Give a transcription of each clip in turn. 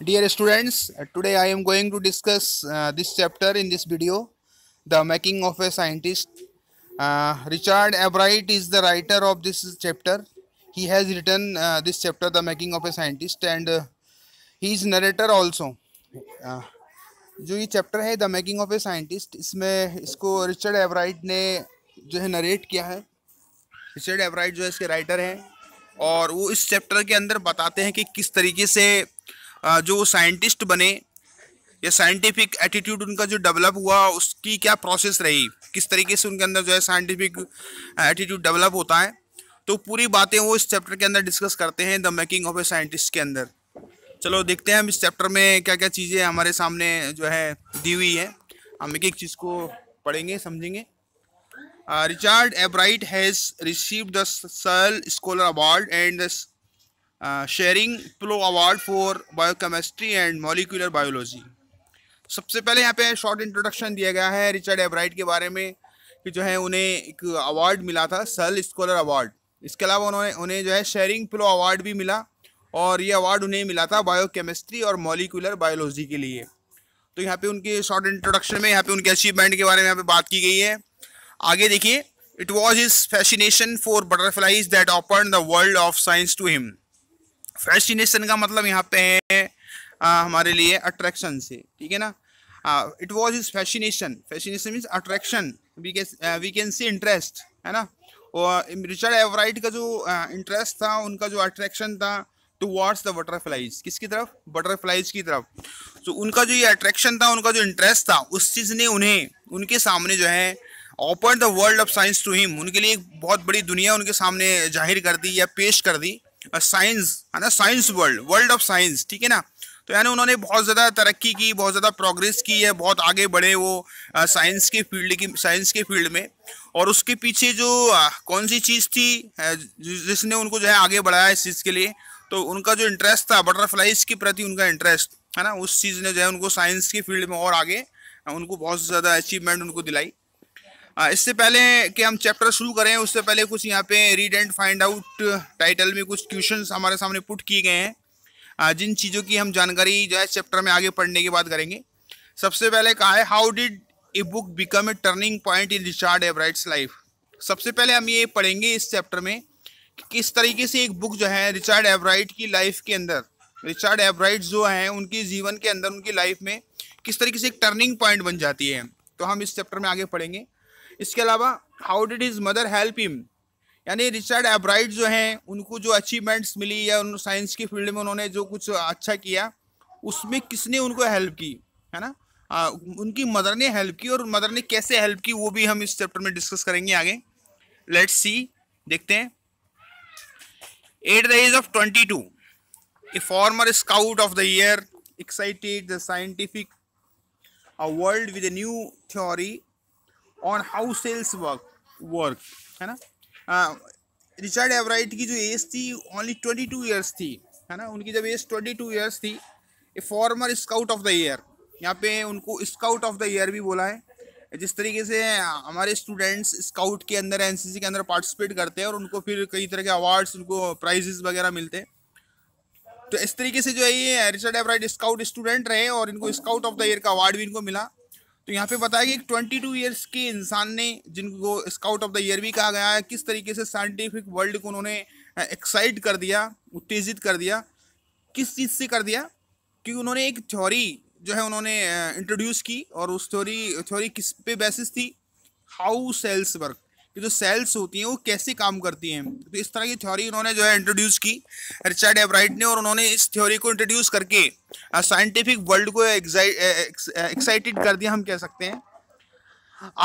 Dear students, today I am going to discuss uh, this chapter in this video, The Making of a Scientist. Uh, Richard Albright is the writer of this chapter. He has written uh, this chapter, The Making of a Scientist and he is narrator also. जो ये chapter है the making of a scientist इसमें इसको Richard एवराइट ने जो है narrate किया है रिचर्ड एवराइट जो है इसके राइटर हैं और वो इस चैप्टर के अंदर बताते हैं कि किस तरीके से जो साइंटिस्ट बने या साइंटिफिक एटीट्यूड उनका जो डेवलप हुआ उसकी क्या प्रोसेस रही किस तरीके से उनके अंदर जो है साइंटिफिक एटीट्यूड डेवलप होता है तो पूरी बातें वो इस चैप्टर के अंदर डिस्कस करते हैं the making of a scientist के अंदर चलो देखते हैं हम इस चैप्टर में क्या क्या चीज़ें हमारे सामने जो है दी हुई है हम एक एक चीज़ को पढ़ेंगे समझेंगे Richard Ebright has received the Searle scholar award and the Schering Plough award for biochemistry and molecular biology सबसे पहले यहाँ पे शॉर्ट इंट्रोडक्शन दिया गया है रिचर्ड एब्राइट के बारे में कि जो है उन्हें एक अवार्ड मिला था सल स्कॉलर अवार्ड इसके अलावा उन्होंने उन्हें जो है शेयरिंग प्लो अवार्ड भी मिला और ये अवार्ड उन्हें मिला था बायोकेमिस्ट्री और मॉलिकुलर बायोलॉजी के लिए तो यहाँ पे उनके शॉर्ट इंट्रोडक्शन में यहाँ पे उनके अचीवमेंट के बारे में यहाँ पे बात की गई है आगे देखिए it was his fascination for butterflies that open the world of science to him fascination का मतलब यहाँ पे है आ, हमारे लिए अट्रैक्शन से ठीक है ना it was is fascination fascination means attraction we can see interest है ना और रिचर्ड एवराइट का जो इंटरेस्ट था उनका जो अट्रैक्शन था टुवार्ड्स द बटरफ्लाइज किसकी तरफ बटरफ्लाइज की तरफ तो उनका जो ये अट्रैक्शन था उनका जो इंटरेस्ट था उस चीज़ ने उन्हें उनके सामने जो है open the world of science to him उनके लिए एक बहुत बड़ी दुनिया उनके सामने जाहिर कर दी या पेश कर दी साइंस है ना science world world of science ठीक है ना तो यानी उन्होंने बहुत ज़्यादा तरक्की की बहुत ज़्यादा प्रोग्रेस की है बहुत आगे बढ़े वो साइंस के फील्ड की साइंस के फील्ड में और उसके पीछे जो आ, कौन सी चीज़ थी जिसने उनको जो है आगे बढ़ाया इस चीज़ के लिए तो उनका जो इंटरेस्ट था बटरफ्लाइज के प्रति उनका इंटरेस्ट है ना उस चीज़ ने जो है उनको साइंस के फील्ड में और आगे उनको बहुत ज़्यादा अचीवमेंट उनको दिलाई हाँ, इससे पहले कि हम चैप्टर शुरू करें उससे पहले कुछ यहाँ पे read and find out title में कुछ क्वेश्चन हमारे सामने पुट किए गए हैं हाँ, जिन चीज़ों की हम जानकारी जो है चैप्टर में आगे पढ़ने के बाद करेंगे सबसे पहले कहा है how did a book become a turning point in Richard Ebright's life सबसे पहले हम ये पढ़ेंगे इस चैप्टर में कि किस तरीके से एक बुक जो है रिचार्ड एवराइट की लाइफ के अंदर रिचार्ड एवराइट जो हैं उनके जीवन के अंदर उनकी लाइफ में किस तरीके से एक टर्निंग पॉइंट बन जाती है तो हम इस चैप्टर में आगे पढ़ेंगे इसके अलावा how did his mother help him यानी रिचर्ड एब्राइट जो हैं उनको जो अचीवमेंट्स मिली या उन साइंस की फील्ड में उन्होंने जो कुछ अच्छा किया उसमें किसने उनको हेल्प की है ना आ, उनकी मदर ने हेल्प की और मदर ने कैसे हेल्प की वो भी हम इस चैप्टर में डिस्कस करेंगे आगे लेट्स सी देखते हैं at the age of twenty two a former scout of the year excited the scientific uh world with a new theory on how cells work work है ना रिचर्ड एवराइट की जो as थी only twenty two years थी है ना उनकी जब एज ट्वेंटी टू ईयर्स थी a former scout of the year यहाँ पे उनको स्काउट ऑफ द ईयर भी बोला है जिस तरीके से हमारे स्टूडेंट्स स्काउट के अंदर एन के अंदर पार्टिसिपेट करते हैं और उनको फिर कई तरह के अवार्ड्स उनको प्राइजेस वगैरह मिलते हैं तो इस तरीके से जो है ये रिचर्ड एवराइट स्काउट स्टूडेंट रहे और इनको स्काउट ऑफ द ईयर का अवार्ड भी इनको मिला तो यहाँ पे बताया कि ट्वेंटी टू ईयर्स के इंसान ने जिनको स्काउट ऑफ द ईयर भी कहा गया है किस तरीके से साइंटिफिक वर्ल्ड को उन्होंने एक्साइट कर दिया उत्तेजित कर दिया किस चीज़ से कर दिया क्योंकि उन्होंने एक थ्योरी जो है उन्होंने इंट्रोड्यूस की और उस थ्योरी थ्योरी किस पे बेसिस थी हाउ सेल्स वर्क ये जो सेल्स होती हैं वो कैसे काम करती हैं तो इस तरह की थ्योरी इन्होंने जो है इंट्रोड्यूस की रिचर्ड एवराइट ने और उन्होंने इस थ्योरी को इंट्रोड्यूस करके साइंटिफिक वर्ल्ड को एक्साइटेड कर दिया हम कह सकते हैं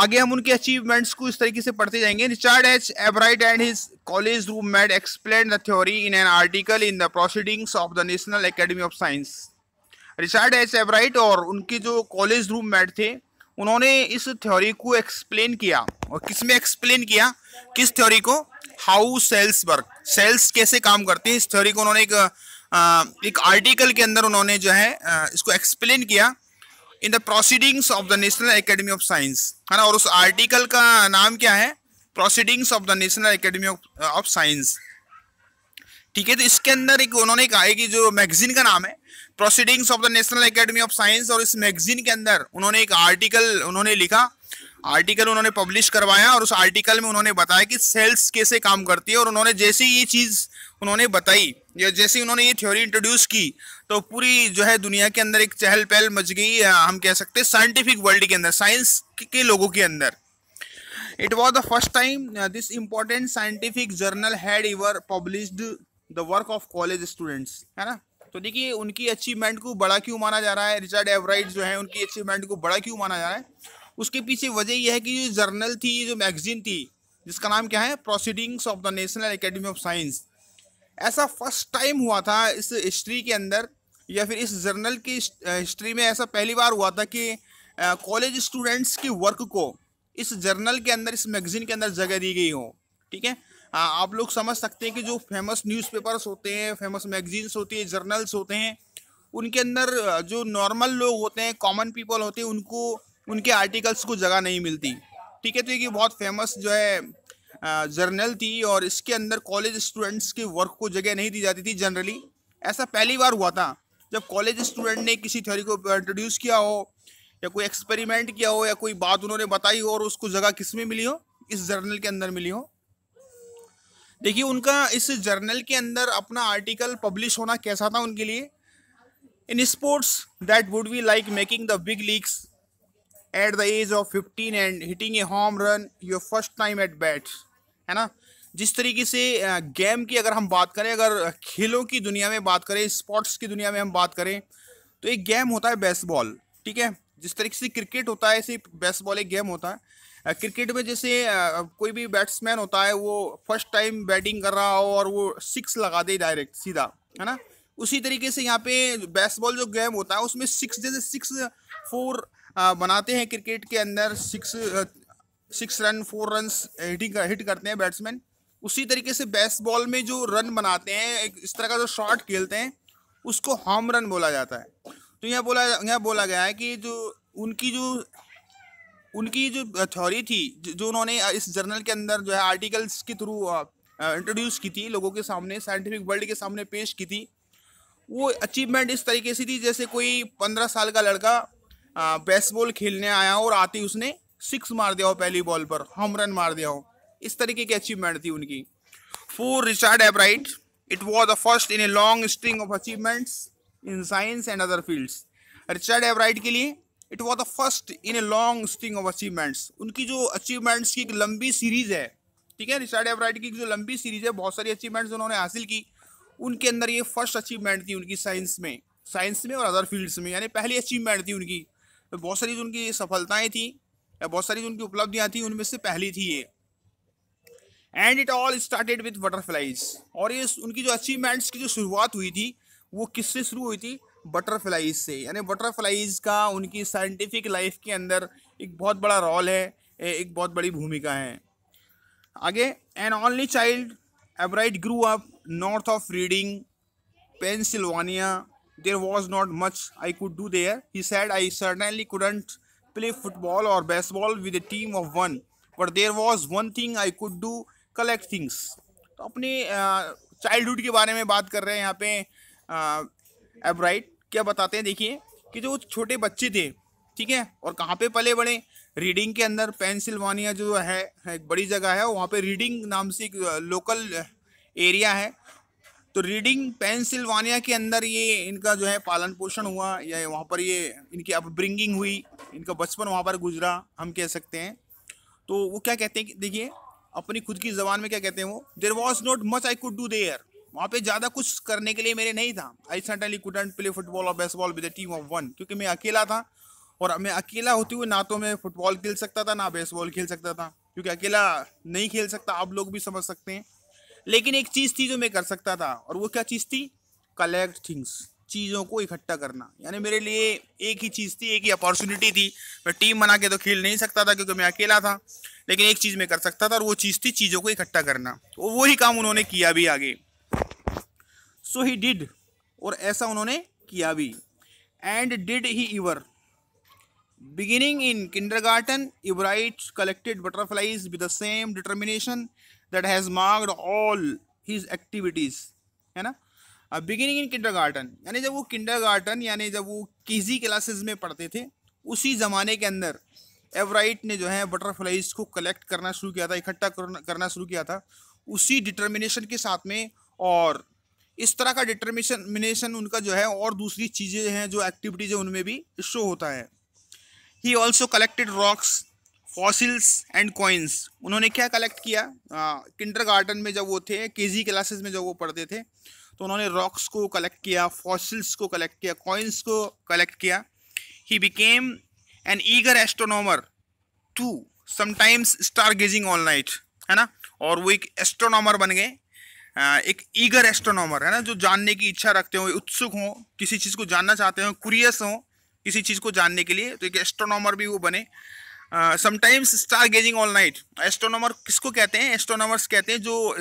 आगे हम उनके अचीवमेंट्स को इस तरीके से पढ़ते जाएंगे Richard H Ebright and his college roommate explain the theory in an article in the Proceedings of the National Academy of Science Richard H Ebright और उनके जो कॉलेज रूम मेड थे उन्होंने इस थ्योरी को एक्सप्लेन किया और किस में एक्सप्लेन किया किस थ्योरी को हाउ सेल्स वर्क सेल्स कैसे काम करते हैं इस थ्योरी को उन्होंने एक एक आर्टिकल के अंदर उन्होंने जो है इसको एक्सप्लेन किया in the Proceedings of the National Academy of Science है ना और उस आर्टिकल का नाम क्या है Proceedings of the National Academy of science ठीक है तो इसके अंदर एक उन्होंने कहा है कि जो मैगजीन का नाम है Proceedings of the National Academy of Science और इस मैगजीन के अंदर उन्होंने एक आर्टिकल उन्होंने लिखा आर्टिकल उन्होंने पब्लिश करवाया और उस आर्टिकल में उन्होंने बताया कि सेल्स कैसे काम करती है और उन्होंने जैसी ये चीज़ उन्होंने बताई या जैसे उन्होंने ये थ्योरी इंट्रोड्यूस की तो पूरी जो है दुनिया के अंदर एक चहल पहल मच गई हम कह सकते हैं साइंटिफिक वर्ल्ड के अंदर साइंस के लोगों के अंदर it was the first time this important scientific journal had had publish the work of college students है ना तो देखिए उनकी अचीवमेंट को बड़ा क्यों माना जा रहा है रिचर्ड एवराइट जो है उनकी अचीवमेंट को बड़ा क्यों माना जा रहा है उसके पीछे वजह यह है कि जो जर्नल थी जो मैगजीन थी जिसका नाम क्या है Proceedings of the National Academy of Science ऐसा फर्स्ट टाइम हुआ था इस हिस्ट्री के अंदर या फिर इस जर्नल की हिस्ट्री में ऐसा पहली बार हुआ था कि कॉलेज स्टूडेंट्स के वर्क को इस जर्नल के अंदर इस मैगजीन के अंदर जगह दी गई हो ठीक है आप लोग समझ सकते हैं कि जो फेमस न्यूज़पेपर्स होते हैं फेमस मैगजीन्स होती है जर्नल्स होते हैं उनके अंदर जो नॉर्मल लोग होते हैं कॉमन पीपल होते हैं उनको उनके आर्टिकल्स को जगह नहीं मिलती ठीक है तो ये बहुत फेमस जो है जर्नल थी और इसके अंदर कॉलेज स्टूडेंट्स के वर्क को जगह नहीं दी जाती थी जनरली ऐसा पहली बार हुआ था जब कॉलेज स्टूडेंट ने किसी थ्योरी को इंट्रोड्यूस किया हो या कोई एक्सपेरिमेंट किया हो या कोई बात उन्होंने बताई हो और उसको जगह किस में मिली हो इस जर्नल के अंदर मिली हो देखिए उनका इस जर्नल के अंदर अपना आर्टिकल पब्लिश होना कैसा था उनके लिए in sports that would be like making the big leagues at the age of fifteen and hitting a home run your first time at bat है ना जिस तरीके से गेम की अगर हम बात करें अगर खेलों की दुनिया में बात करें स्पोर्ट्स की दुनिया में हम बात करें तो एक गेम होता है बेसबॉल ठीक है जिस तरीके से क्रिकेट होता है ऐसे बेसबॉल एक गेम होता है क्रिकेट में जैसे कोई भी बैट्समैन होता है वो फर्स्ट टाइम बैटिंग कर रहा हो और वो सिक्स लगा दे डायरेक्ट सीधा है ना उसी तरीके से यहाँ पे बेसबॉल जो गेम होता है उसमें सिक्स जैसे सिक्स फोर बनाते हैं क्रिकेट के अंदर six six run four run hitting hit करते हैं बैट्समैन उसी तरीके से बेसबॉल में जो रन बनाते हैं एक इस तरह का जो शॉट खेलते हैं उसको होम रन बोला जाता है तो यह बोला यह बोला गया है कि जो उनकी जो उनकी जो थ्योरी थी जो उन्होंने इस जर्नल के अंदर जो है आर्टिकल्स के थ्रू इंट्रोड्यूस की थी लोगों के सामने साइंटिफिक वर्ल्ड के सामने पेश की थी वो अचीवमेंट इस तरीके से थी जैसे कोई पंद्रह साल का लड़का बेसबॉल खेलने आया हो और आते ही उसने सिक्स मार दिया हो पहली बॉल पर होम रन मार दिया हो इस तरीके की अचीवमेंट थी उनकी for Richard Ebright it was the first in a long string of achievements in science and other fields Richard Ebright के लिए it was the first in a long string of achievements उनकी जो achievements की एक लंबी series है ठीक है रिचर्ड एवराइट की जो लंबी सीरीज है बहुत सारी अचीवमेंट्स उन्होंने हासिल की उनके अंदर ये फर्स्ट अचीवमेंट थी उनकी साइंस में साइंस में और अदर फील्ड्स में यानी पहली अचीवमेंट थी उनकी तो बहुत सारी जो उनकी सफलताएं थी या बहुत सारी जो उनकी उपलब्धियाँ थी उनमें से पहली थी ये and it all started with butterflies और ये उनकी जो अचीवमेंट्स की जो शुरुआत हुई थी वो किससे शुरू हुई थी बटरफ्लाइज से यानी बटरफ्लाइज का उनकी साइंटिफिक लाइफ के अंदर एक बहुत बड़ा रोल है एक बहुत बड़ी भूमिका है आगे an only child Ebright grew up north of Reading Pennsylvania there was not much I could do there he said I certainly couldn't play football और baseball with a team of one but there was one thing I could do collect things तो child childhood के बारे में बात कर रहे हैं यहाँ पे एब्राइट क्या बताते हैं देखिए कि जो छोटे बच्चे थे ठीक है और कहाँ पे पले बड़े रीडिंग के अंदर पेंसिल्वानिया जो है एक बड़ी जगह है वहाँ पे रीडिंग नाम से एक लोकल एरिया है तो रीडिंग पेंसिल्वानिया के अंदर ये इनका जो है पालन पोषण हुआ या वहाँ पर ये इनकी अपब्रिंगिंग हुई इनका बचपन वहाँ पर गुजरा हम कह सकते हैं तो वो क्या कहते हैं देखिए अपनी खुद की जबान में क्या कहते हैं वो there was not much I could do there वहाँ पे ज़्यादा कुछ करने के लिए मेरे नहीं था I suddenly couldn't play football और baseball with team of one क्योंकि मैं अकेला था और मैं अकेला होते हुए ना तो मैं फुटबॉल खेल सकता था ना बेसबॉल खेल सकता था क्योंकि अकेला नहीं खेल सकता आप लोग भी समझ सकते हैं लेकिन एक चीज़ थी जो मैं कर सकता था और वो क्या चीज़ थी कलेक्ट थिंग्स चीज़ों को इकट्ठा करना यानी मेरे लिए एक ही चीज़ थी एक ही अपॉर्चुनिटी थी मैं टीम बना के तो खेल नहीं सकता था क्योंकि मैं अकेला था लेकिन एक चीज़ मैं कर सकता था और वो चीज़ थी चीज़ों को इकट्ठा करना तो वही काम उन्होंने किया भी आगे सो ही डिड और ऐसा उन्होंने किया भी and did he ever beginning in kindergarten Ebright collected butterflies with the same determination that has marked all his activities है ना बिगिनिंग इन किंडर गार्टन यानी जब वो किंडर गार्टन यानी जब वो केजी क्लासेस में पढ़ते थे उसी ज़माने के अंदर एवराइट ने जो है बटरफ्लाईज़ को कलेक्ट करना शुरू किया था इकट्ठा करना शुरू किया था उसी डिटर्मिनेशन के साथ में और इस तरह का डिटर्मिनेशन उनका जो है और दूसरी चीज़ें हैं जो एक्टिविटीज़ हैं उनमें भी शो होता है he also collected rocks fossils and coins उन्होंने क्या कलेक्ट किया किंडर गार्डन में जब वो थे के जी क्लासेस में जब वो पढ़ते थे तो उन्होंने रॉक्स को कलेक्ट किया फॉसिल्स को कलेक्ट किया कॉइन्स को कलेक्ट किया he became an eager astronomer too sometimes star gazing all night है ना और वो एक एस्ट्रोनॉमर बन गए एक ईगर एस्ट्रोनॉमर है ना जो जानने की इच्छा रखते हो उत्सुक हों किसी चीज़ को जानना चाहते हो कुरियस हों किसी चीज़ को जानने के लिए तो एक एस्ट्रोनॉमर भी वो बने sometimes star gazing all night astronomer किसको कहते हैं एस्ट्रोनॉमर्स कहते हैं जो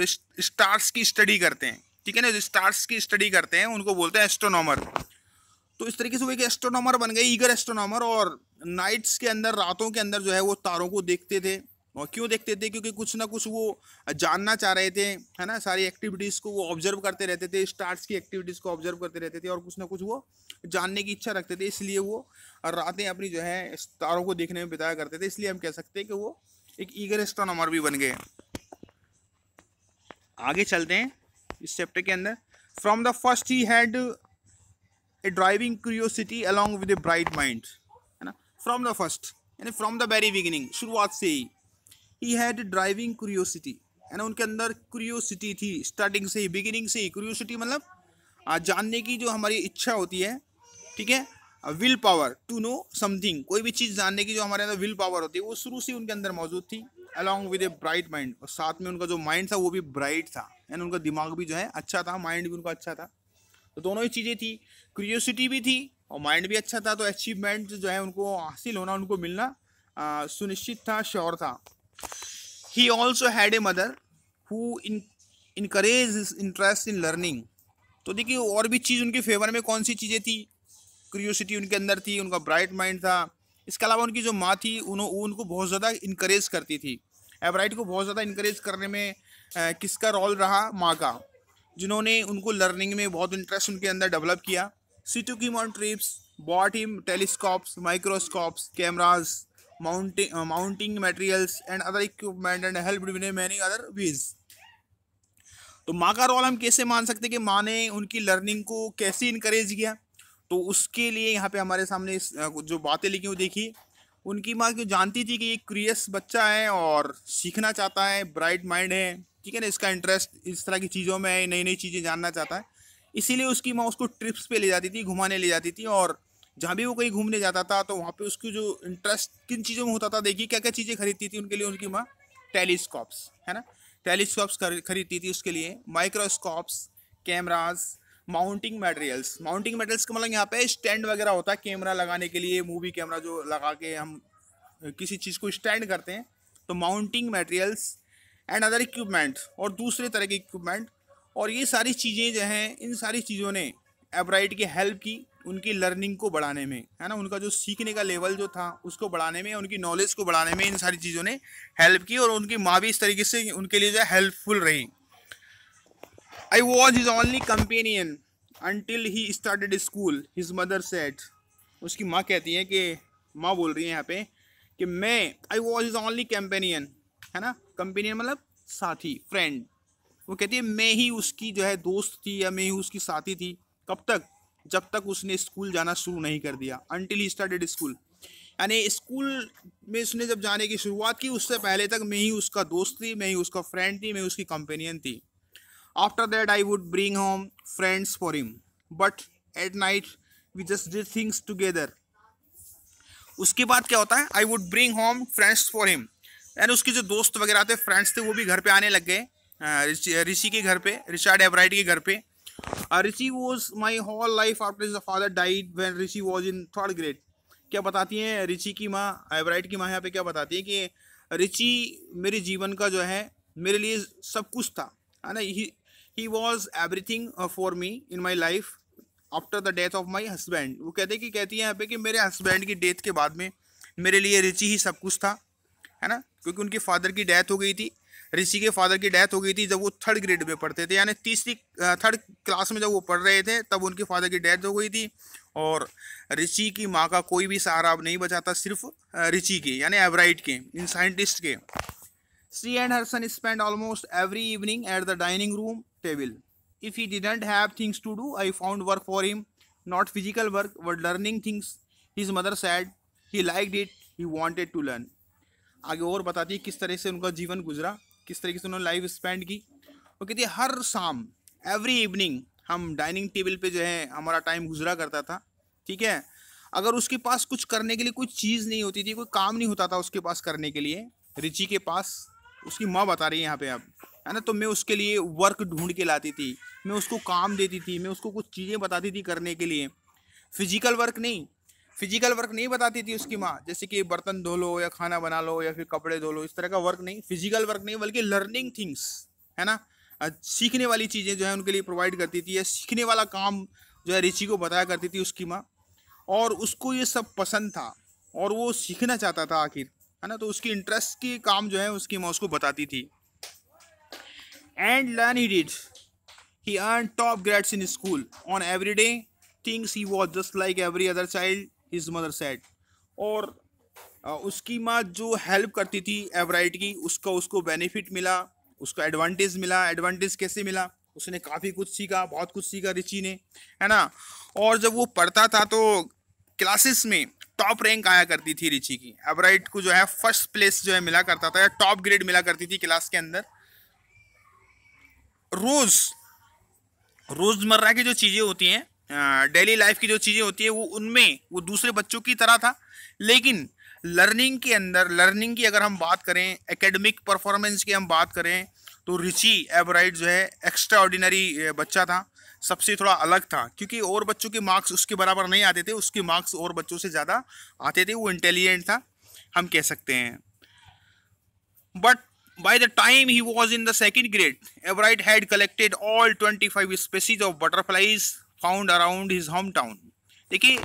स्टार्स की स्टडी करते हैं ठीक है ना जो स्टार्स की स्टडी करते हैं उनको बोलते हैं एस्ट्रोनॉमर तो इस तरीके से वो एक एस्ट्रोनॉमर बन गए ईगर एस्ट्रोनॉमर और नाइट्स के अंदर रातों के अंदर जो है वो तारों को देखते थे और क्यों देखते थे क्योंकि कुछ ना कुछ वो जानना चाह रहे थे है ना सारी एक्टिविटीज़ को वो ऑब्जर्व करते रहते थे स्टार्स की एक्टिविटीज़ को ऑब्जर्व करते रहते थे और कुछ ना कुछ वो जानने की इच्छा रखते थे इसलिए वो रातें अपनी जो है तारों को देखने में बिताया करते थे इसलिए हम कह सकते हैं कि वो एक ईगर एस्ट्रोनॉमर भी बन गए आगे चलते हैं इस चैप्टर के अंदर from the first he had a driving curiosity along with a bright mind है ना फ्रॉम द फर्स्ट यानी फ्रॉम द वेरी बिगिनिंग शुरुआत से ही ही हैड ड्राइविंग क्यूरियोसिटी है ना उनके अंदर क्यूरियोसिटी थी स्टार्टिंग से ही बिगिनिंग से ही क्यूरियोसिटी मतलब जानने की जो हमारी इच्छा होती है ठीक है will power to know something कोई भी चीज़ जानने की जो हमारे अंदर विल पावर होती है वो शुरू से उनके अंदर मौजूद थी along with a bright mind और साथ में उनका जो माइंड था वो भी ब्राइट था यानी उनका दिमाग भी जो है अच्छा था माइंड भी उनका अच्छा था तो दोनों ही चीज़ें थी क्यूरियोसिटी भी थी और माइंड भी अच्छा था तो अचीवमेंट जो है उनको हासिल होना उनको मिलना आ, सुनिश्चित था श्योर था He also had a mother who encouraged his interest in learning. तो देखिए और भी चीज़ उनके फेवर में कौन सी चीज़ें थी क्रियोसिटी उनके अंदर थी उनका ब्राइट माइंड था इसके अलावा उनकी जो माँ थी उन्होंने उनको बहुत ज़्यादा इंकरेज करती थी एवराइट को बहुत ज़्यादा इंकरेज करने में आ, किसका रोल रहा माँ का जिन्होंने उनको लर्निंग में बहुत इंटरेस्ट उनके अंदर डेवलप किया she took him on trips bought him telescopes microscopes cameras mounting uh, mounting materials and other equipment and helped in many other ways तो माँ का रोल हम कैसे मान सकते हैं कि माँ ने उनकी लर्निंग को कैसे इनक्रेज किया तो उसके लिए यहाँ पे हमारे सामने जो बातें लिखी वो देखी उनकी माँ क्यों जानती थी कि ये क्रियस बच्चा है और सीखना चाहता है ब्राइट माइंड है ठीक है ना इसका इंटरेस्ट इस तरह की चीज़ों में है नई नई चीज़ें जानना चाहता है इसीलिए उसकी माँ उसको ट्रिप्स पे ले जाती थी घुमाने ले जाती थी और जहाँ भी वो कहीं घूमने जाता था तो वहाँ पे उसकी जो इंटरेस्ट किन चीज़ों में होता था देखिए क्या क्या चीज़ें खरीदती थी उनके लिए उनकी माँ टेलीस्कोप्स है ना टेलीस्कोप्स खरीदती थी उसके लिए microscopes cameras mounting materials mounting materials का मतलब यहाँ पे स्टैंड वगैरह होता है कैमरा लगाने के लिए मूवी कैमरा जो लगा के हम किसी चीज़ को स्टैंड करते हैं तो mounting materials and other equipment और दूसरे तरह के इक्विपमेंट और ये सारी चीज़ें जो हैं इन सारी चीज़ों ने एब्राइट की हेल्प की उनकी लर्निंग को बढ़ाने में है ना उनका जो सीखने का लेवल जो था उसको बढ़ाने में उनकी नॉलेज को बढ़ाने में इन सारी चीज़ों ने हेल्प की और उनकी माँ भी इस तरीके से उनके लिए जो है हेल्पफुल रही I was his only companion until he started school his mother said उसकी माँ कहती है कि माँ बोल रही है यहाँ पे कि मैं I was his only companion है ना कंपेनियन मतलब साथी फ्रेंड वो कहती है मैं ही उसकी जो है दोस्त थी या मैं ही उसकी साथी थी कब तक जब तक उसने स्कूल जाना शुरू नहीं कर दिया अनटिल ही स्टार्टेड स्कूल यानी स्कूल में उसने जब जाने की शुरुआत की उससे पहले तक मैं ही उसका दोस्त थी मैं ही उसका फ्रेंड थी मैं उसकी कंपेनियन थी after that I would bring home friends for him but at night we just did things together उसके बाद क्या होता है I would bring home friends for him यानी उसके जो दोस्त वगैरह थे फ्रेंड्स थे वो भी घर पे आने लग गए ऋषि के घर पे रिचार्ड एवराइट के घर पे Richie was my whole life after his father died when Richie was in third grade क्या बताती हैं ऋषि की माँ एवराइट की माँ यहाँ पे क्या बताती है कि ऋषि मेरे जीवन का जो है मेरे लिए सब कुछ था है ना he was everything for me in my life after the death of my husband वो कहते हैं कि कहती है यहाँ पे कि मेरे हस्बैंड की डेथ के बाद में मेरे लिए रिचि ही सब कुछ था है ना क्योंकि उनके फादर की डेथ हो गई थी ऋषि के फादर की डेथ हो गई थी जब वो थर्ड ग्रेड में पढ़ते थे यानी तीसरी थर्ड क्लास में जब वो पढ़ रहे थे तब उनके फादर की डेथ हो गई थी और ऋषि की माँ का कोई भी सहारा अब नहीं बचा था सिर्फ ऋषि के यानी एवराइट के इन साइंटिस्ट के she and her son spend almost every evening at the dining room table if he didn't have things to do I found work for him not physical work व learning things his mother said he liked it he wanted to learn आगे और बताती है किस तरह से उनका जीवन गुजरा किस तरीके से उन्होंने लाइफ स्पेंड की वो कहती है हर शाम एवरी इवनिंग हम डाइनिंग टेबल पे जो है हमारा टाइम गुजरा करता था ठीक है अगर उसके पास कुछ करने के लिए कोई चीज़ नहीं होती थी कोई काम नहीं होता था उसके पास करने के लिए रिची के पास उसकी माँ बता रही है यहाँ पे अब है ना तो मैं उसके लिए वर्क ढूंढ के लाती थी मैं उसको काम देती थी मैं उसको कुछ चीज़ें बताती थी करने के लिए फिजिकल वर्क नहीं फिजिकल वर्क नहीं बताती थी उसकी माँ जैसे कि बर्तन धो लो या खाना बना लो या फिर कपड़े धो लो इस तरह का वर्क नहीं फिजिकल वर्क नहीं बल्कि लर्निंग थिंग्स है ना सीखने वाली चीज़ें जो है उनके लिए प्रोवाइड करती थी या सीखने वाला काम जो है रिचि को बताया करती थी उसकी माँ और उसको ये सब पसंद था और वो सीखना चाहता था आखिर है ना तो उसकी इंटरेस्ट की काम जो है उसकी माँ उसको बताती थी and learn he did he earn top grades in school on everyday things he was just like every other child his mother said और उसकी माँ जो हेल्प करती थी एवराइट की उसका उसको बेनिफिट मिला उसका एडवांटेज मिला एडवांटेज कैसे मिला उसने काफ़ी कुछ सीखा बहुत कुछ सीखा रिची ने है ना और जब वो पढ़ता था तो क्लासेस में टॉप रैंक आया करती थी रिची की एवराइट को जो है फर्स्ट प्लेस जो है मिला करता था या टॉप ग्रेड मिला करती थी क्लास के अंदर रोज़ रोज़मर्रा की जो चीज़ें होती हैं डेली लाइफ की जो चीज़ें होती है वो उनमें वो दूसरे बच्चों की तरह था लेकिन लर्निंग के अंदर लर्निंग की अगर हम बात करें एकेडमिक परफॉर्मेंस की हम बात करें तो रिची एवराइट जो है एक्स्ट्रा ऑर्डिनरी बच्चा था सबसे थोड़ा अलग था क्योंकि और बच्चों के मार्क्स उसके बराबर नहीं आते थे उसके मार्क्स और बच्चों से ज़्यादा आते थे वो इंटेलिजेंट था हम कह सकते हैं but by the time he was in the second grade Ebright had collected all twenty five species of butterflies found around his hometown देखिए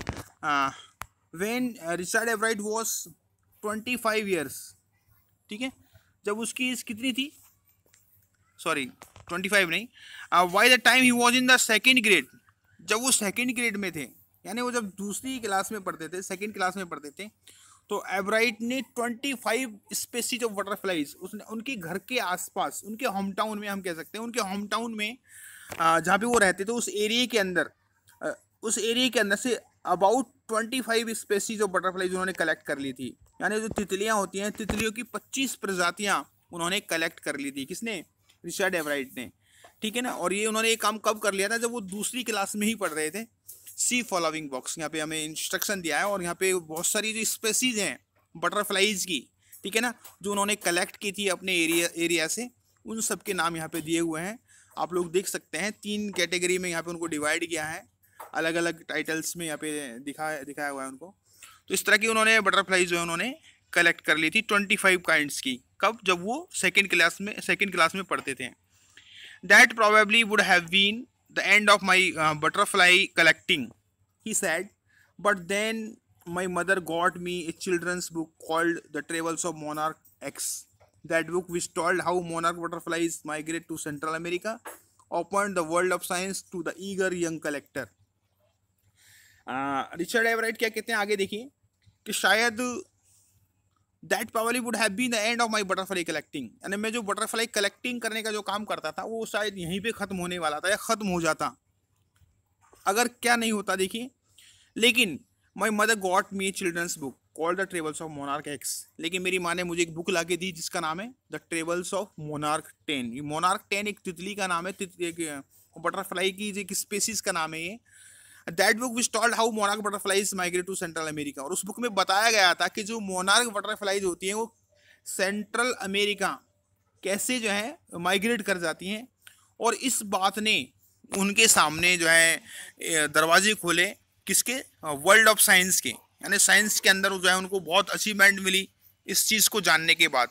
when Richard Ebright was twenty five years ठीक है जब उसकी एज कितनी थी sorry twenty five नहीं by the time he was in the second grade जब वो सेकेंड ग्रेड में थे यानी वो जब दूसरी क्लास में पढ़ते थे सेकेंड क्लास में पढ़ते थे तो एवराइट ने twenty five species of butterflies उसने उनके घर के आसपास उनके होम टाउन में हम कह सकते हैं उनके होम टाउन में जहाँ पे वो रहते थे उस एरिए के अंदर उस एरिए के अंदर से about twenty five species of butterflies उन्होंने कलेक्ट कर ली थी यानी जो तितलियाँ होती हैं तितलियों की पच्चीस प्रजातियाँ उन्होंने कलेक्ट कर ली थी किसने रिचर्ड एवराइट ने ठीक है ना और ये उन्होंने ये काम कब कर लिया था जब वो दूसरी क्लास में ही पढ़ रहे थे सी फॉलोविंग बॉक्स यहाँ पे हमें इंस्ट्रक्शन दिया है और यहाँ पे बहुत सारी जो स्पेसीज हैं बटरफ्लाईज की ठीक है ना जो उन्होंने कलेक्ट की थी अपने एरिया एरिया से उन सब के नाम यहाँ पे दिए हुए हैं आप लोग देख सकते हैं तीन कैटेगरी में यहाँ पे उनको डिवाइड किया है अलग अलग टाइटल्स में यहाँ पे दिखा दिखाया हुआ है उनको तो इस तरह की उन्होंने बटरफ्लाई जो है उन्होंने कलेक्ट कर ली थी ट्वेंटी फाइव काइंड्स की कब जब वो सेकेंड क्लास में सेकेंड क्लास में पढ़ते थे that probably would have been the end of my butterfly collecting he said but then my mother got me a children's book called the travels of monarch X That book which told how monarch butterflies migrate to central America open the world of science to the eager young collector Richard Ebright क्या कहते हैं आगे देखिए कि शायद that probably would have been the end of my butterfly collecting यानी मैं जो बटरफ्लाई कलेक्टिंग करने का जो काम करता था वो शायद यहीं पे ख़त्म होने वाला था या ख़त्म हो जाता अगर क्या नहीं होता देखिए लेकिन my mother got me children's book call the travels of monarch X लेकिन मेरी माँ ने मुझे एक बुक ला के दी जिसका नाम है the travels of monarch ten ये मोनार्क टेन एक तितली का नाम है एक बटरफ्लाई की एक स्पेसीज का नाम है ये that book which told how monarch butterflies migrate to central America और उस बुक में बताया गया था कि जो मोनार्क बटरफ्लाईज होती हैं वो सेंट्रल अमेरिका कैसे जो है माइग्रेट कर जाती हैं और इस बात ने उनके सामने जो है दरवाजे खोले किसके वर्ल्ड ऑफ साइंस के यानी साइंस के अंदर जो है उनको बहुत अचीवमेंट मिली इस चीज़ को जानने के बाद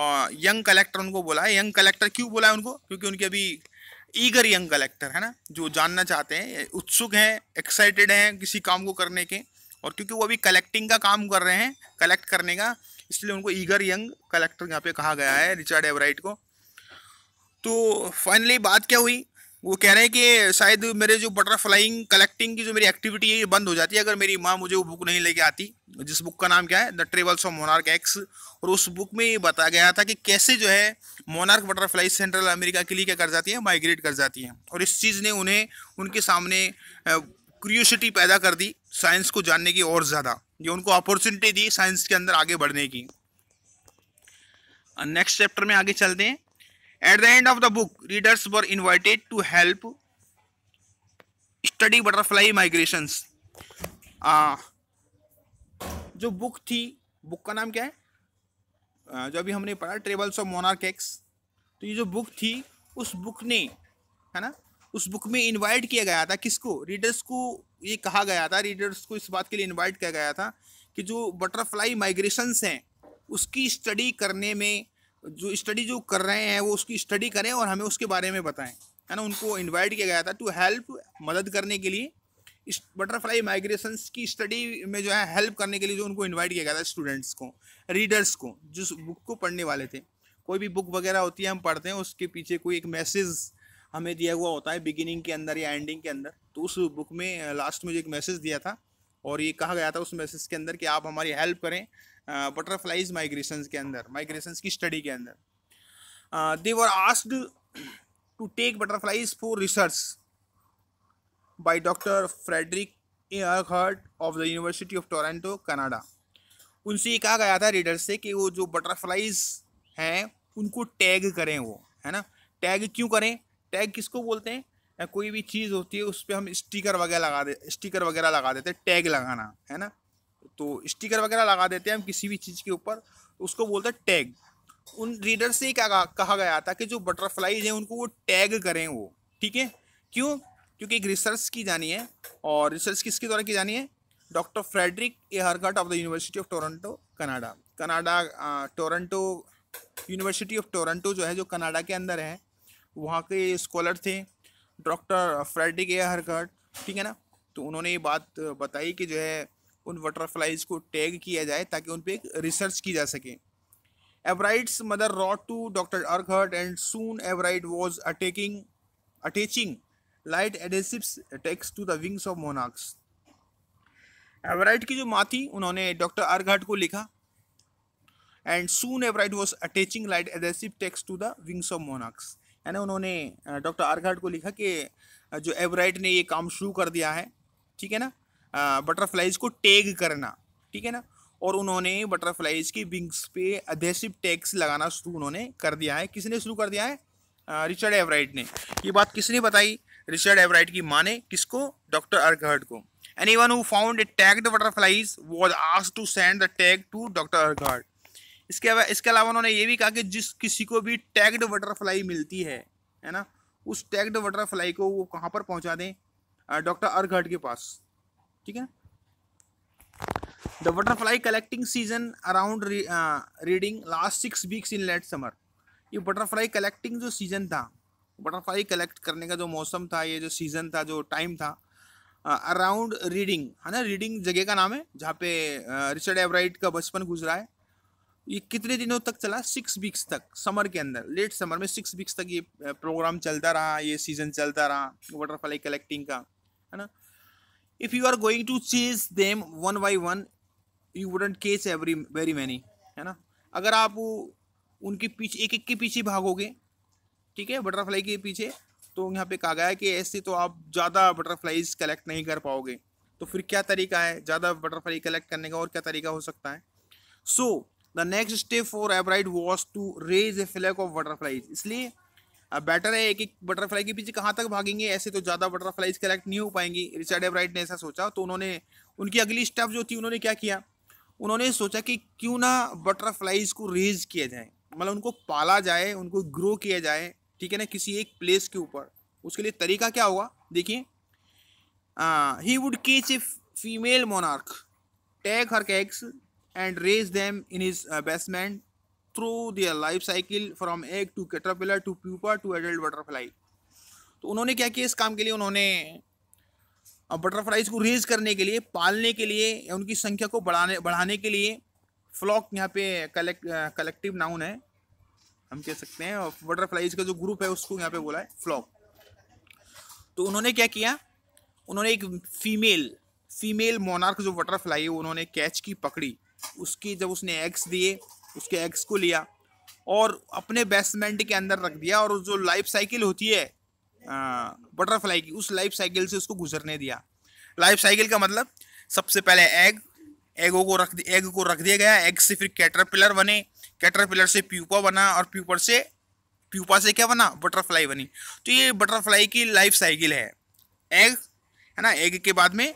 और यंग कलेक्टर उनको बोला है यंग कलेक्टर क्यों बोला है उनको क्योंकि उनके अभी ईगर यंग कलेक्टर है ना जो जानना चाहते हैं उत्सुक हैं एक्साइटेड हैं किसी काम को करने के और क्योंकि वो अभी कलेक्टिंग का काम कर रहे हैं कलेक्ट करने का इसलिए उनको ईगर यंग कलेक्टर यहाँ पे कहा गया है रिचर्ड एवराइट को तो फाइनली बात क्या हुई वो कह रहे हैं कि शायद मेरे जो बटरफ्लाइंग कलेक्टिंग की जो मेरी एक्टिविटी है ये बंद हो जाती है अगर मेरी माँ मुझे वो बुक नहीं लेके आती जिस बुक का नाम क्या है the travels of monarch X और उस बुक में ये बताया गया था कि कैसे जो है मोनार्क बटरफ्लाई सेंट्रल अमेरिका के लिए क्या कर जाती है माइग्रेट कर जाती हैं और इस चीज़ ने उन्हें उनके सामने क्रियोसिटी पैदा कर दी साइंस को जानने की और ज़्यादा ये उनको अपॉर्चुनिटी दी साइंस के अंदर आगे बढ़ने की नेक्स्ट चैप्टर में आगे चलते हैं At the end of the book, readers were invited to help study butterfly migrations. Uh, जो बुक थी बुक का नाम क्या है uh, जो अभी हमने पढ़ा ट्रेवल्स ऑफ मोनार्क एक्स तो ये जो बुक थी उस बुक ने है ना उस बुक में इनवाइट किया गया था किसको रीडर्स को ये कहा गया था रीडर्स को इस बात के लिए इनवाइट किया गया था कि जो बटरफ्लाई माइग्रेशंस हैं उसकी स्टडी करने में जो स्टडी जो कर रहे हैं वो उसकी स्टडी करें और हमें उसके बारे में बताएं है ना उनको इनवाइट किया गया था टू हेल्प मदद करने के लिए इस बटरफ्लाई माइग्रेशन की स्टडी में जो है हेल्प करने के लिए जो उनको इनवाइट किया गया था स्टूडेंट्स को रीडर्स को जिस बुक को पढ़ने वाले थे कोई भी बुक वगैरह होती है हम पढ़ते हैं उसके पीछे कोई एक मैसेज हमें दिया हुआ होता है बिगिनिंग के अंदर या एंडिंग के अंदर तो उस बुक में लास्ट में जो एक मैसेज दिया था और ये कहा गया था उस मैसेज के अंदर कि आप हमारी हेल्प करें बटरफ्लाइज माइग्रेशन के अंदर माइग्रेशन की स्टडी के अंदर they were asked to tag butterflies for research by Doctor Frederick Urquhart of the University of Toronto Canada उनसे ये कहा गया था रीडर से कि वो जो बटरफ्लाइज हैं उनको टैग करें वो है ना टैग क्यों करें टैग किसको बोलते हैं कोई भी चीज़ होती है उस पर हम स्टिकर वगैरह लगा दे स्टिकर वगैरह लगा देते हैं टैग लगाना है ना तो स्टिकर वगैरह लगा देते हैं हम किसी भी चीज़ के ऊपर उसको बोलते हैं टैग उन रीडर से क्या कहा गया था कि जो बटरफ्लाईज हैं उनको वो टैग करें वो ठीक है क्यों क्योंकि एक रिसर्च की जानी है और रिसर्च किसके द्वारा की जानी है Doctor Frederick Urquhart of the University of Toronto Canada Canada Toronto University of Toronto जो है जो कनाडा के अंदर है वहाँ के स्कॉलर थे डॉक्टर फ्रेडरिक ए हरकट ठीक है ना तो उन्होंने ये बात बताई कि जो है उन बटरफ्लाइज को टैग किया जाए ताकि उन पर एक रिसर्च की जा सके Ebright's mother wrote to Doctor Urquhart and soon Ebright was attaching attaching light adhesive tags to the wings of monarchs Ebright की जो माँ थी उन्होंने डॉक्टर अर्घट को लिखा and soon Ebright was attaching light adhesive tags to the wings of monarchs है ना उन्होंने डॉक्टर आर्घाट को लिखा कि जो एवराइट ने ये काम शुरू कर दिया है ठीक है ना बटरफ्लाइज को टैग करना ठीक है ना और उन्होंने बटरफ्लाइज की विंग्स पे अधेसिव टैग्स लगाना शुरू उन्होंने कर दिया है किसने शुरू कर दिया है रिचर्ड एवराइट ने ये बात किसने बताई रिचर्ड एवराइट की माँ ने किसको डॉक्टर अर्घर्ट को anyone who found a tagged butterflies was आज to send the tag to Doctor Urquhart इसके अलावा इसके अलावा उन्होंने ये भी कहा कि जिस किसी को भी टैग्ड बटरफ्लाई मिलती है है ना उस टैग्ड बटरफ्लाई को वो कहाँ पर पहुँचा दें डॉक्टर अर्घर्ट के पास ठीक है the butterfly collecting season around reading last six weeks in late summer ये बटरफ्लाई कलेक्टिंग जो सीज़न था बटरफ्लाई कलेक्ट करने का जो मौसम था ये जो सीज़न था जो टाइम था अराउंड uh, रीडिंग है ना रीडिंग जगह का नाम है जहाँ पे रिचर्ड uh, एवराइट का बचपन गुजरा है ये कितने दिनों तक चला सिक्स वीक्स तक समर के अंदर लेट समर में सिक्स वीक्स तक ये प्रोग्राम uh, चलता रहा ये सीज़न चलता रहा बटरफ्लाई कलेक्टिंग का है ना if you are going to chase them one by one you wouldn't catch every very many है ना अगर आप उनके पीछे एक एक के पीछे भागोगे ठीक है बटरफ्लाई के पीछे तो यहाँ पे कहा गया है कि ऐसे तो आप ज़्यादा बटरफ्लाईज कलेक्ट नहीं कर पाओगे तो फिर क्या तरीका है ज़्यादा बटरफ्लाई कलेक्ट करने का और क्या तरीका हो सकता है so the next step for Ebright was to raise a flock of butterflies इसलिए बेटर है एक एक बटरफ्लाई के पीछे कहाँ तक भागेंगे ऐसे तो ज़्यादा बटरफ्लाईज कलेक्ट नहीं हो पाएंगी रिचर्ड एवराइट ने ऐसा सोचा तो उन्होंने उनकी अगली स्टेप जो थी उन्होंने क्या किया उन्होंने सोचा कि क्यों ना बटरफ्लाईज को रेज किया जाए मतलब उनको पाला जाए उनको ग्रो किया जाए ठीक है ना किसी एक प्लेस के ऊपर उसके लिए तरीका क्या होगा देखिए he would catch a female monarch take her eggs and raise them in his basement through their life cycle from egg to caterpillar to pupa to adult butterfly तो उन्होंने क्या किया इस काम के लिए उन्होंने बटरफ्लाइज को रेज करने के लिए पालने के लिए या उनकी संख्या को बढ़ाने बढ़ाने के लिए फ्लॉक यहाँ पे कलेक्ट कलेक्टिव नाउन है हम कह सकते हैं और बटरफ्लाइज का जो ग्रुप है उसको यहाँ पे बोला है फ्लॉक तो उन्होंने क्या किया उन्होंने एक फीमेल फीमेल मोनार्क जो बटरफ्लाई है उन्होंने कैच की पकड़ी उसकी जब उसने एग्स दिए उसके एग्स को लिया और अपने बेसमेंट के अंदर रख दिया और जो लाइफ साइकिल होती है बटरफ्लाई की उस लाइफ साइकिल से उसको गुजरने दिया लाइफ साइकिल का मतलब सबसे पहले एग एगो को रख एग को रख दिया गया एग से फिर कैटरपिलर बने कैटरपिलर से प्यूपा बना और प्यूपर से प्यूपा से क्या बना बटरफ्लाई बनी तो ये बटरफ्लाई की लाइफ साइकिल है एग है ना एग के बाद में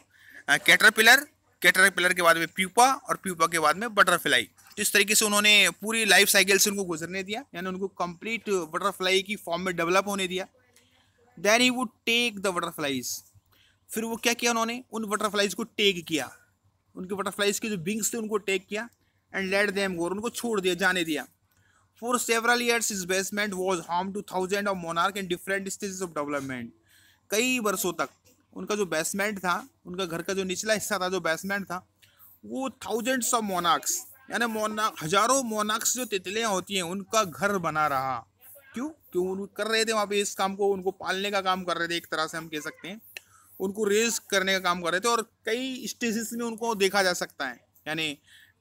कैटरपिलर कैटरपिलर के बाद में प्यूपा और प्यूपा के बाद में बटरफ्लाई तो इस तरीके से उन्होंने पूरी लाइफ साइकिल से उनको गुजरने दिया यानी उनको कंप्लीट बटरफ्लाई की फॉर्म में डेवलप होने दिया then he would take the butterflies फिर वो क्या किया उन्होंने उन बटरफ्लाइज को टेक किया उनके बटरफ्लाइज के जो विंग्स थे उनको टेक किया एंड लेट देम गोर उनको छोड़ दिया जाने दिया for several years his basement was home to thousand of monarch and different stage of development कई वर्षों तक उनका जो बेसमेंट था उनका घर का जो निचला हिस्सा था जो बेसमेंट था वो थाउजेंड्स ऑफ मोनार्क्स यानी मोना हजारों मोनाक्स जो तितलियाँ होती हैं उनका घर बना रहा क्यों क्यों उन कर रहे थे वहाँ पे इस काम को उनको पालने का काम कर रहे थे एक तरह से हम कह सकते हैं उनको रेस करने का काम कर रहे थे और कई स्टेजेस में उनको देखा जा सकता है यानी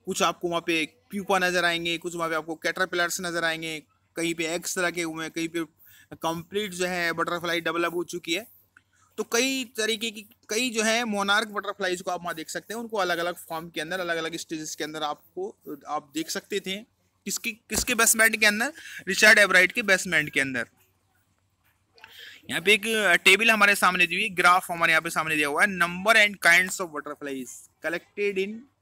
कुछ आपको वहाँ पे प्यूपा नज़र आएंगे कुछ वहाँ पे आपको कैटरपिलर्स नज़र आएंगे कहीं पे एक्स के हुए हैं कहीं पे कंप्लीट जो है बटरफ्लाई डेवलप हो चुकी है तो कई तरीके की कई जो है मोनार्क बटरफ्लाईज को आप वहाँ देख सकते हैं उनको अलग अलग फॉर्म के अंदर अलग अलग स्टेजेस के अंदर आपको आप देख सकते थे किसकी किसके बेसमेंट के अंदर रिचर्ड एवराइट के बेसमेंट के अंदर यहाँ पे एक टेबल हमारे सामने दी हुई ग्राफ हमारे यहाँ पे सामने दिया हुआ है number and kind of butterflies collected in